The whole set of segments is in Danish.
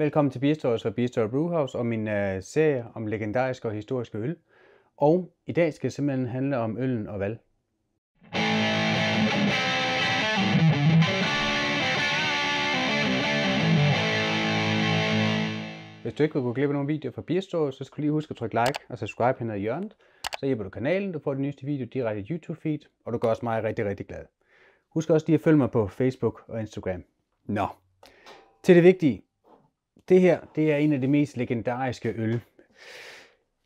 Velkommen til Beerstories og Beerstory Brewhouse og min uh, serie om legendariske og historiske øl. Og i dag skal det simpelthen handle om øllen og valg. Hvis du ikke vil gå glip af nogle videoer fra Beerstories, så skal du lige huske at trykke like og subscribe hernede i hjørnet. Så hjælper du kanalen, du får den nyeste video direkte i YouTube feed, og du gør også mig rigtig, rigtig glad. Husk også lige at følge mig på Facebook og Instagram. Nå, til det vigtige. Det her, det er en af de mest legendariske øl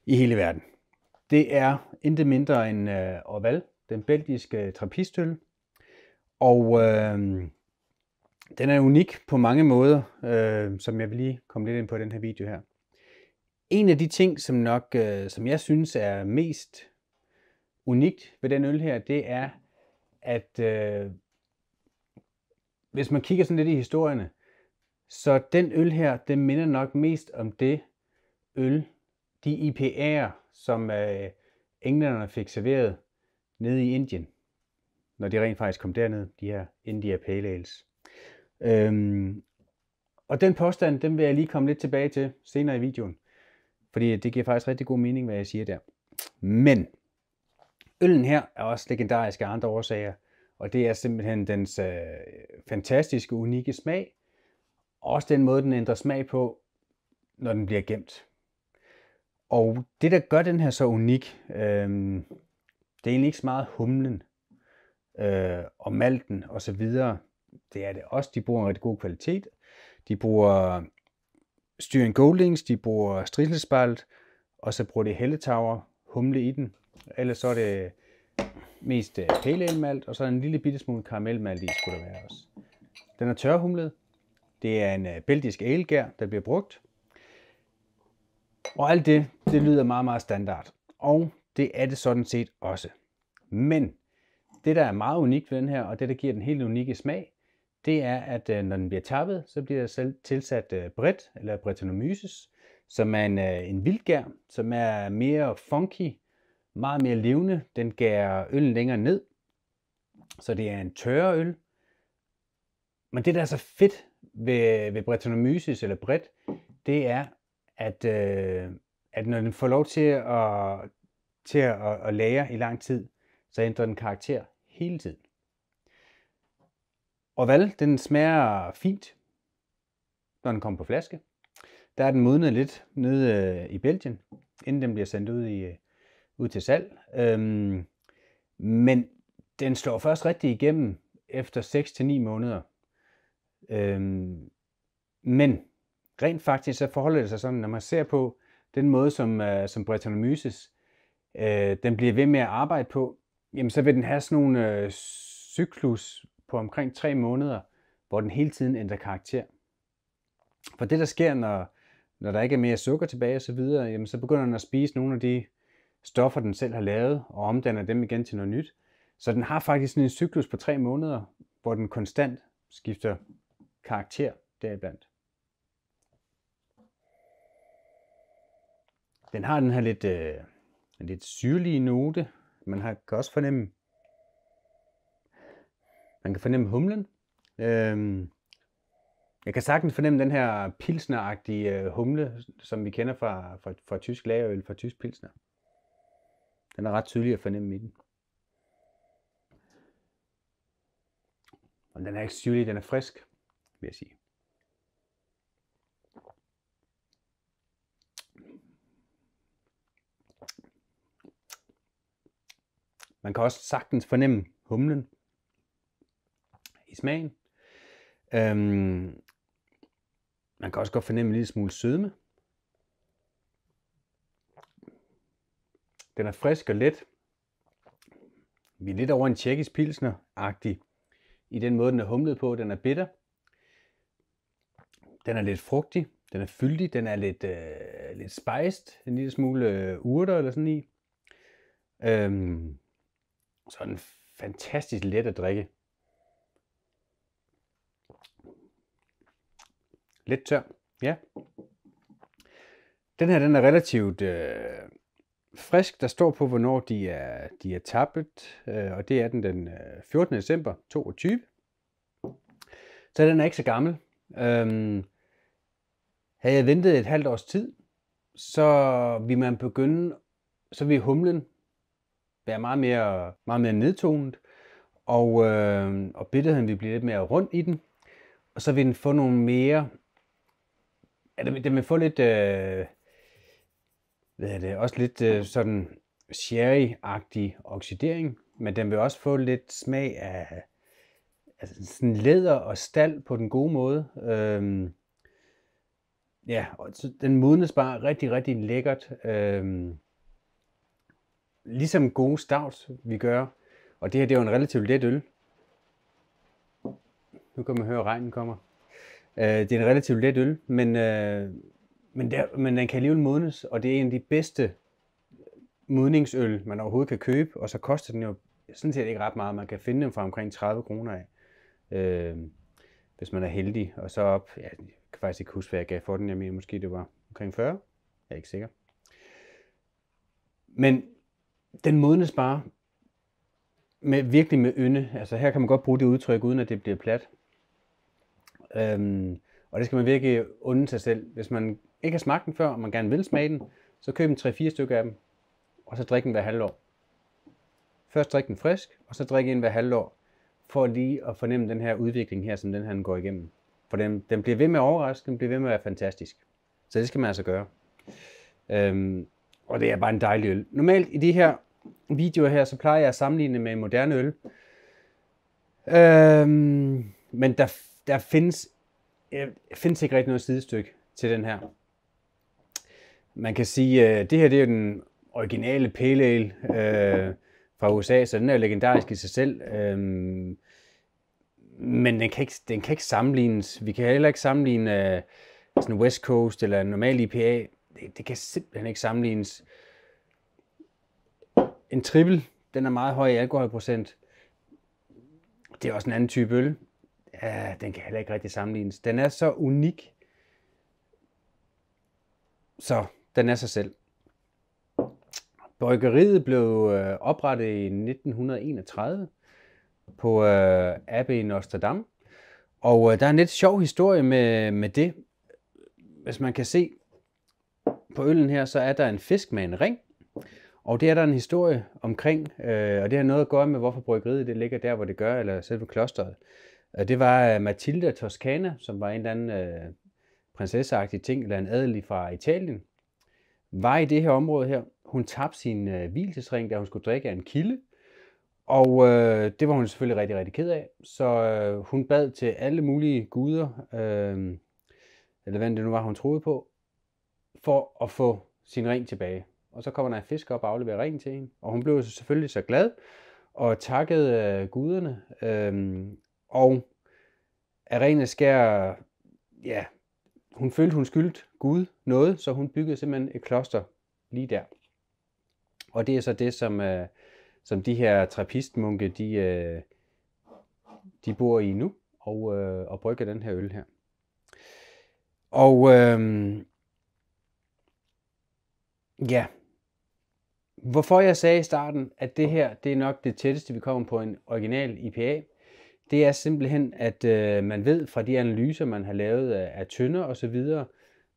i hele verden. Det er intet mindre end øh, Orval, den belgiske trappistøl. Og øh, den er unik på mange måder, øh, som jeg vil lige komme lidt ind på i den her video her. En af de ting, som nok, øh, som jeg synes er mest unikt ved den øl her, det er, at øh, hvis man kigger sådan lidt i historierne, så den øl her, den minder nok mest om det øl, de IPA'er, som øh, englænderne fik serveret nede i Indien, når de rent faktisk kom derned, de her India Pale Ales. Øhm, og den påstand, den vil jeg lige komme lidt tilbage til senere i videoen, fordi det giver faktisk rigtig god mening, hvad jeg siger der. Men øllen her er også legendarisk af andre årsager, og det er simpelthen dens øh, fantastiske, unikke smag, også den måde, den ændrer smag på, når den bliver gemt. Og det, der gør den her så unik, øh, det er egentlig ikke så meget humlen øh, og malten osv. Det er det også. De bruger en rigtig god kvalitet. De bruger Styren Goldings, de bruger Stridselspalt, og så bruger de Helletower, humle i den. Ellers så er det mest øh, pæleelmalt, og så en lille bitte smule karamelmalt i, skulle der være også. Den er tørhumlet, det er en øh, belgisk elgær, der bliver brugt. Og alt det, det lyder meget, meget standard. Og det er det sådan set også. Men det, der er meget unikt ved den her, og det, der giver den helt unikke smag, det er, at øh, når den bliver tappet, så bliver der selv tilsat øh, bret, eller bretonomyces, som er en, en vildgær, som er mere funky, meget mere levende. Den gærer øl længere ned, så det er en tørre øl. Men det, der er så fedt ved, ved Brettanomyces, eller Bret, det er, at, øh, at når den får lov til at, til at, at, at lære i lang tid, så ændrer den karakter hele tiden. Og val, den smager fint, når den kommer på flaske. Der er den modnet lidt nede øh, i Belgien, inden den bliver sendt ud, i, øh, ud til salg. Øhm, men den slår først rigtig igennem efter 6-9 måneder. Øhm, men rent faktisk så forholder det sig sådan, når man ser på den måde, som, øh, som Myses, øh, den bliver ved med at arbejde på, jamen så vil den have sådan nogle øh, cyklus på omkring tre måneder, hvor den hele tiden ændrer karakter. For det, der sker, når, når der ikke er mere sukker tilbage osv., jamen så begynder den at spise nogle af de stoffer, den selv har lavet, og omdanner dem igen til noget nyt. Så den har faktisk sådan en cyklus på tre måneder, hvor den konstant skifter karakter deriblandt. Den har den her lidt, øh, en lidt syrlige note. Man har, kan også fornemme, man kan fornemme humlen. Øhm, jeg kan sagtens fornemme den her pilsneragtige øh, humle, som vi kender fra, fra, fra tysk lagerøl, fra tysk pilsner. Den er ret tydelig at fornemme i den. Og den er ikke syrlig, den er frisk vil jeg sige. Man kan også sagtens fornemme humlen i smagen. Øhm, man kan også godt fornemme en lille smule sødme. Den er frisk og let. Vi er lidt over en tjekkisk pilsner-agtig i den måde, den er humlet på. Den er bitter. Den er lidt frugtig, den er fyldig, den er lidt, øh, lidt spiced, en lille smule øh, urter eller sådan i. Øhm, så er den fantastisk let at drikke. Lidt tør, ja. Den her den er relativt øh, frisk. Der står på, hvornår de er, de er tappet, øh, og det er den den 14. Øh, december 22. Så den er ikke så gammel. Øhm, havde jeg ventet et halvt års tid, så ville man begynde, så ville humlen være meget mere, meget mere nedtonet, og, øh, og bitterheden ville blive lidt mere rundt i den, og så ville den få nogle mere, ja, den, ville få lidt, øh, hvad er det, også lidt øh, sådan sherry-agtig oxidering, men den vil også få lidt smag af altså sådan læder og stald på den gode måde. Øh, Ja, og så den modnes bare rigtig, rigtig lækkert. Øhm, ligesom gode stavs, vi gør. Og det her, det er jo en relativt let øl. Nu kan man høre, at regnen kommer. Øh, det er en relativt let øl, men, øh, men, der, men den kan alligevel modnes, og det er en af de bedste modningsøl, man overhovedet kan købe, og så koster den jo sådan set ikke ret meget. Man kan finde dem for omkring 30 kroner af, øh, hvis man er heldig, og så op, ja, kan faktisk ikke huske, hvad jeg gav for den. Jeg mener, måske det var omkring 40. Jeg er ikke sikker. Men den modnes bare med, virkelig med ynde. Altså her kan man godt bruge det udtryk, uden at det bliver plat. Øhm, og det skal man virkelig unde sig selv. Hvis man ikke har smagt den før, og man gerne vil smage den, så køb en 3-4 stykker af dem, og så drik den hver halvår. Først drik den frisk, og så drik en hver halvår, for lige at fornemme den her udvikling her, som den her den går igennem. For den, den bliver ved med at overraske, den bliver ved med at være fantastisk. Så det skal man altså gøre. Øhm, og det er bare en dejlig øl. Normalt i de her videoer her, så plejer jeg at sammenligne med en moderne øl. Øhm, men der, der findes, øh, findes ikke rigtig noget sidestykke til den her. Man kan sige, at øh, det her det er den originale pale ale øh, fra USA, så den er jo legendarisk i sig selv. Øh, men den kan, ikke, den kan ikke sammenlignes. Vi kan heller ikke sammenligne uh, sådan West Coast eller en normal IPA. Det, det kan simpelthen ikke sammenlignes. En triple, den er meget høj i alkoholprocent. Det er også en anden type øl. Ja, den kan heller ikke rigtig sammenlignes. Den er så unik. Så den er sig selv. Bryggeriet blev øh, oprettet i 1931 på øh, Abbey Nostradam. Og øh, der er en lidt sjov historie med, med det. Hvis man kan se på øllen her, så er der en fisk med en ring. Og det er der en historie omkring, øh, og det har noget at gøre med, hvorfor bryggeriet det ligger der, hvor det gør, eller selv på klosteret. Øh, det var øh, Matilda Toscana, som var en eller anden øh, prinsesseagtig ting, eller en adelig fra Italien, var i det her område her. Hun tabte sin øh, hviltesring, da hun skulle drikke af en kilde, og øh, det var hun selvfølgelig rigtig, rigtig ked af. Så øh, hun bad til alle mulige guder, øh, eller hvad det nu var, hun troede på, for at få sin ring tilbage. Og så kommer der en fisk op og afleverer ringen til hende. Og hun blev selvfølgelig så glad og takkede øh, guderne. Øh, og Arena skær, ja, hun følte, hun skyldte Gud noget, så hun byggede simpelthen et kloster lige der. Og det er så det, som... Øh, som de her trappistmunke, de, øh, de bor i nu og, øh, og brygger den her øl her. Og øhm, ja, hvorfor jeg sagde i starten, at det her det er nok det tætteste, vi kommer på en original IPA, det er simpelthen, at øh, man ved fra de analyser, man har lavet af, af tynder og så videre,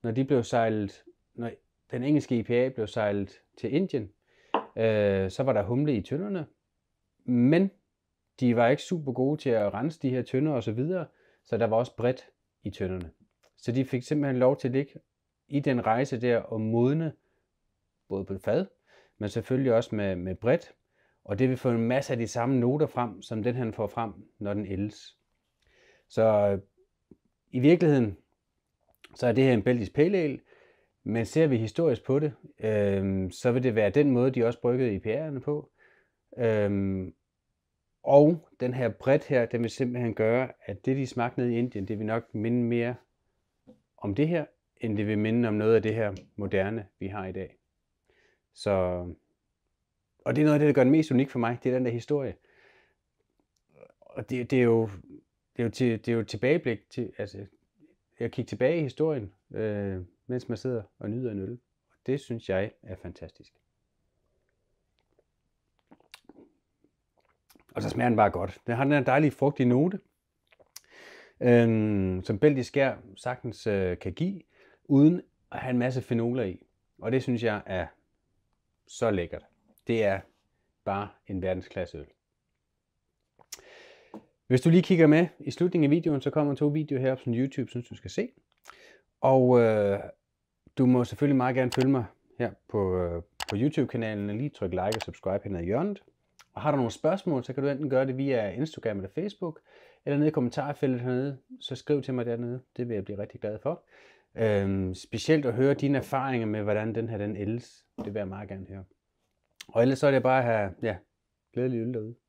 når de blev sejlet, når den engelske IPA blev sejlet til Indien, Øh, så var der humle i tønderne, men de var ikke super gode til at rense de her tønder og så videre, så der var også bredt i tønderne. Så de fik simpelthen lov til at ligge i den rejse der og modne, både på et fad, men selvfølgelig også med, med bredt, og det vil få en masse af de samme noter frem, som den han får frem, når den ældes. Så øh, i virkeligheden, så er det her en belgisk pæleæl, men ser vi historisk på det, øh, så vil det være den måde, de også bryggede IPA'erne på. Øh, og den her bredt her, den vil simpelthen gøre, at det, de smagte ned i Indien, det vil nok minde mere om det her, end det vil minde om noget af det her moderne, vi har i dag. Så, og det er noget af det, der gør det mest unik for mig, det er den der historie. Og det, det er jo det er jo, til, det er jo tilbageblik til, altså, jeg kigger tilbage i historien, øh, mens man sidder og nyder en øl. Og det synes jeg er fantastisk. Og så smager den bare godt. Den har den her dejlige frugtige note, øhm, som belgisk skær sagtens øh, kan give, uden at have en masse fenoler i. Og det synes jeg er så lækkert. Det er bare en verdensklasse øl. Hvis du lige kigger med i slutningen af videoen, så kommer to videoer heroppe, som YouTube synes, du skal se. Og øh, du må selvfølgelig meget gerne følge mig her på, øh, på YouTube-kanalen, og lige tryk like og subscribe hernede i hjørnet. Og har du nogle spørgsmål, så kan du enten gøre det via Instagram eller Facebook, eller nede i kommentarfeltet hernede, så skriv til mig dernede. Det vil jeg blive rigtig glad for. Øhm, specielt at høre dine erfaringer med, hvordan den her den ældes. Det vil jeg meget gerne høre. Og ellers så er det bare at have ja, glædelig øl derude.